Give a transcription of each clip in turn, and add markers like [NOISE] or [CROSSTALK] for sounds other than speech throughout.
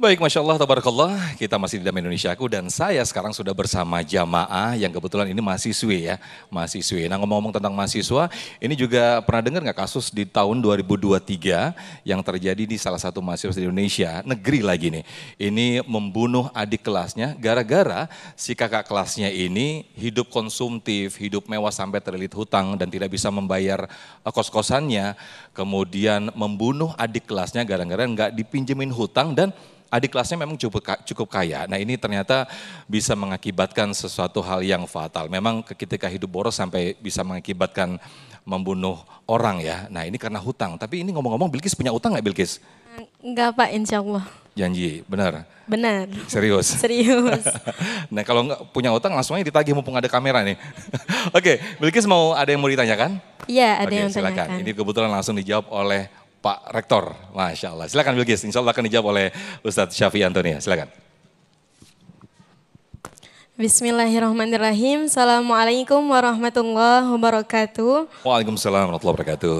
Baik, Masya Allah, Tabarakallah, kita masih di dalam Indonesia aku dan saya sekarang sudah bersama jamaah yang kebetulan ini mahasiswi ya, mahasiswi. Nah ngomong-ngomong tentang mahasiswa, ini juga pernah dengar nggak kasus di tahun 2023 yang terjadi di salah satu mahasiswa di Indonesia, negeri lagi nih. Ini membunuh adik kelasnya gara-gara si kakak kelasnya ini hidup konsumtif, hidup mewah sampai terlilit hutang dan tidak bisa membayar eh, kos-kosannya. Kemudian membunuh adik kelasnya gara-gara nggak dipinjemin hutang dan adik kelasnya memang cukup kaya. Nah ini ternyata bisa mengakibatkan sesuatu hal yang fatal. Memang ketika hidup boros sampai bisa mengakibatkan membunuh orang ya. Nah ini karena hutang. Tapi ini ngomong-ngomong Bilkis punya utang nggak Bilkis? Enggak Pak, insya Allah. Janji, benar? Benar. Serius? [LAUGHS] Serius. [LAUGHS] nah kalau nggak punya utang langsung aja ditagih mumpung ada kamera nih. [LAUGHS] Oke, okay, Bilkis mau ada yang mau ditanyakan? Iya, ada okay, yang silakan. Tanyakan. Ini kebetulan langsung dijawab oleh Pak Rektor. Masya Allah. Silakan Bilgis, insya Allah akan dijawab oleh Ustadz Syafi Antonia. Silakan. Bismillahirrahmanirrahim. Assalamualaikum warahmatullahi wabarakatuh. Waalaikumsalam warahmatullahi wabarakatuh.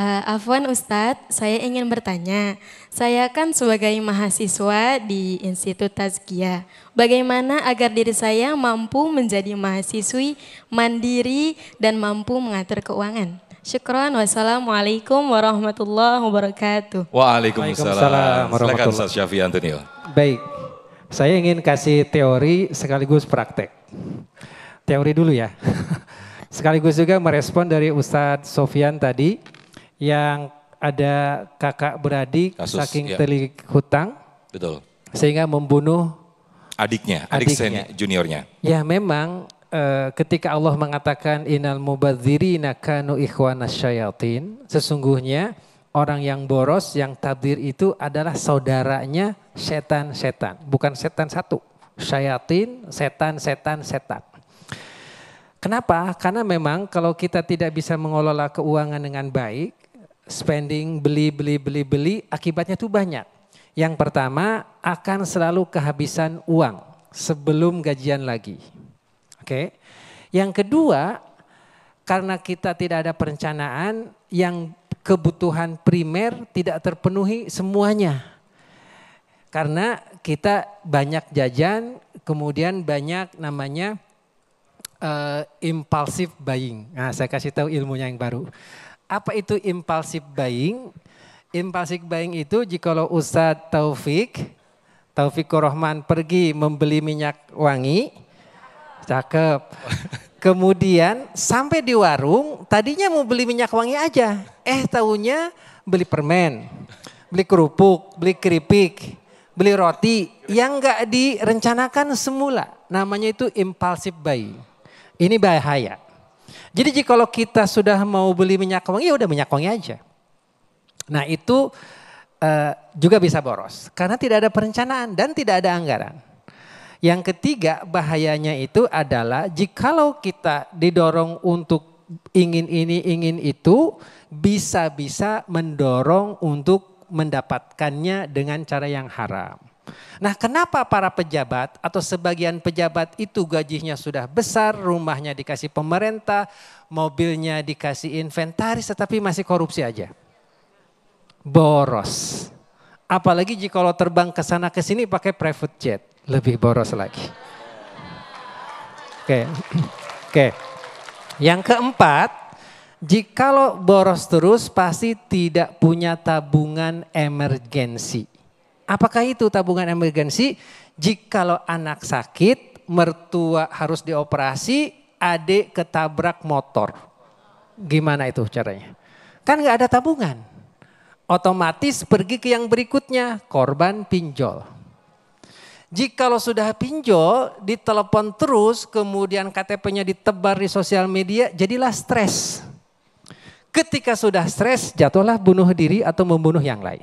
Uh, Afwan Ustadz, saya ingin bertanya. Saya kan sebagai mahasiswa di Institut Tazkiyah. Bagaimana agar diri saya mampu menjadi mahasiswi mandiri dan mampu mengatur keuangan? Syukran, wassalamualaikum warahmatullahi wabarakatuh. Waalaikumsalam. Silakan Ustaz Syafi Antonio. Baik, saya ingin kasih teori sekaligus praktek. Teori dulu ya. [LAUGHS] sekaligus juga merespon dari Ustadz Sofian tadi yang ada kakak beradik Kasus, saking ya. telik hutang. Betul. Sehingga membunuh adiknya, adik adiknya. juniornya. Ya memang Eh, ketika Allah mengatakan inal mubadzirina kanu ikhwana syayatin, sesungguhnya orang yang boros, yang tadir itu adalah saudaranya setan-setan. Bukan setan satu, syayatin, setan-setan, setan. Kenapa? Karena memang kalau kita tidak bisa mengelola keuangan dengan baik, spending, beli, beli, beli, beli, akibatnya itu banyak. Yang pertama akan selalu kehabisan uang sebelum gajian lagi. Oke. Yang kedua, karena kita tidak ada perencanaan yang kebutuhan primer tidak terpenuhi semuanya. Karena kita banyak jajan, kemudian banyak namanya uh, impulsive buying. Nah, saya kasih tahu ilmunya yang baru. Apa itu impulsive buying? Impulsive buying itu jika jikalau Ustadz Taufik, Taufikur Rahman pergi membeli minyak wangi, Cakep. Kemudian sampai di warung, tadinya mau beli minyak wangi aja. Eh tahunya beli permen, beli kerupuk, beli keripik, beli roti yang nggak direncanakan semula. Namanya itu impulsif bayi. Ini bahaya. Jadi jika kita sudah mau beli minyak wangi, ya udah minyak wangi aja. Nah itu uh, juga bisa boros karena tidak ada perencanaan dan tidak ada anggaran. Yang ketiga bahayanya itu adalah jikalau kita didorong untuk ingin ini, ingin itu, bisa-bisa mendorong untuk mendapatkannya dengan cara yang haram. Nah, kenapa para pejabat atau sebagian pejabat itu gajinya sudah besar, rumahnya dikasih pemerintah, mobilnya dikasih inventaris, tetapi masih korupsi aja? Boros. Apalagi jika jikalau terbang ke sana ke sini pakai private jet lebih boros lagi. Oke. Okay. Oke. Okay. Yang keempat, jikalau boros terus pasti tidak punya tabungan emergensi. Apakah itu tabungan emergensi? Jikalau anak sakit, mertua harus dioperasi, adik ketabrak motor. Gimana itu caranya? Kan nggak ada tabungan. Otomatis pergi ke yang berikutnya, korban pinjol. Jikalau sudah pinjol, ditelepon terus, kemudian KTP-nya ditebar di sosial media, jadilah stres. Ketika sudah stres, jatuhlah bunuh diri atau membunuh yang lain.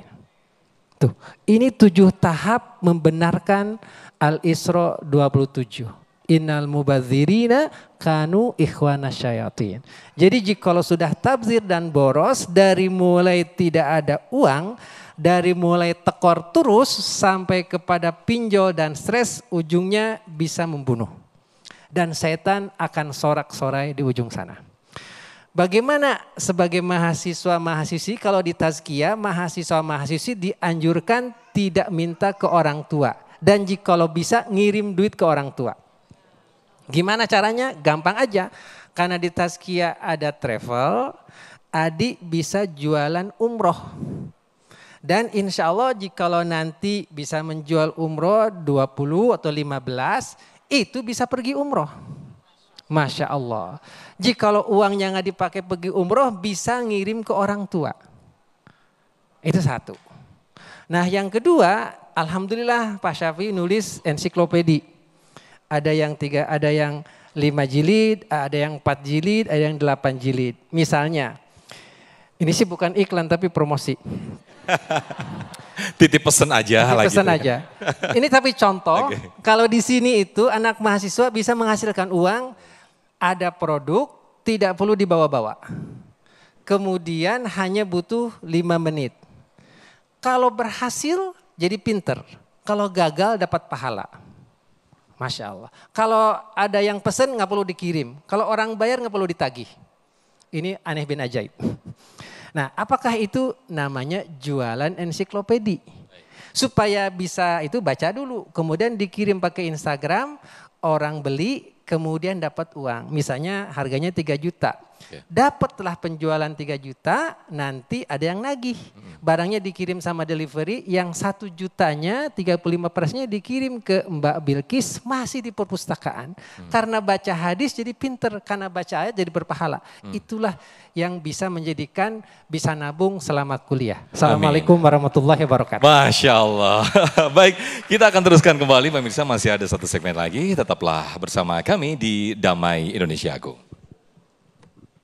Tuh, ini tujuh tahap membenarkan Al-Isra 27. Innal mubadzirina kanu ikhwana syayatin. Jadi jikalau sudah tabzir dan boros dari mulai tidak ada uang, dari mulai tekor terus sampai kepada pinjol dan stres ujungnya bisa membunuh. Dan setan akan sorak-sorai di ujung sana. Bagaimana sebagai mahasiswa-mahasiswi kalau di Tazkia mahasiswa-mahasiswi dianjurkan tidak minta ke orang tua. Dan jika kalau bisa ngirim duit ke orang tua. Gimana caranya? Gampang aja. Karena di Tazkia ada travel, adik bisa jualan umroh dan insya Allah jikalau nanti bisa menjual umroh 20 atau 15 itu bisa pergi umroh. Masya Allah. Jikalau uangnya nggak dipakai pergi umroh bisa ngirim ke orang tua. Itu satu. Nah yang kedua, Alhamdulillah Pak Syafi nulis ensiklopedi. Ada yang tiga, ada yang lima jilid, ada yang empat jilid, ada yang delapan jilid. Misalnya, ini sih bukan iklan tapi promosi. [LAUGHS] Titip pesan aja Titip lagi. Pesan gitu ya. aja. Ini tapi contoh, [LAUGHS] okay. kalau di sini itu anak mahasiswa bisa menghasilkan uang, ada produk, tidak perlu dibawa-bawa. Kemudian hanya butuh 5 menit. Kalau berhasil jadi pinter, kalau gagal dapat pahala. Masya Allah. Kalau ada yang pesen nggak perlu dikirim. Kalau orang bayar nggak perlu ditagih. Ini aneh bin ajaib. [LAUGHS] Nah, apakah itu namanya jualan ensiklopedi? Supaya bisa itu baca dulu, kemudian dikirim pakai Instagram, orang beli, kemudian dapat uang. Misalnya harganya 3 juta. Dapatlah penjualan 3 juta, nanti ada yang nagih. Barangnya dikirim sama delivery, yang satu jutanya 35 persennya dikirim ke Mbak Bilkis masih di perpustakaan. Hmm. Karena baca hadis jadi pinter, karena baca ayat jadi berpahala. Hmm. Itulah yang bisa menjadikan bisa nabung selamat kuliah. Assalamualaikum warahmatullahi wabarakatuh. Masya Allah. [LAUGHS] Baik, kita akan teruskan kembali pemirsa masih ada satu segmen lagi. Tetaplah bersama kami di Damai Indonesia Agung.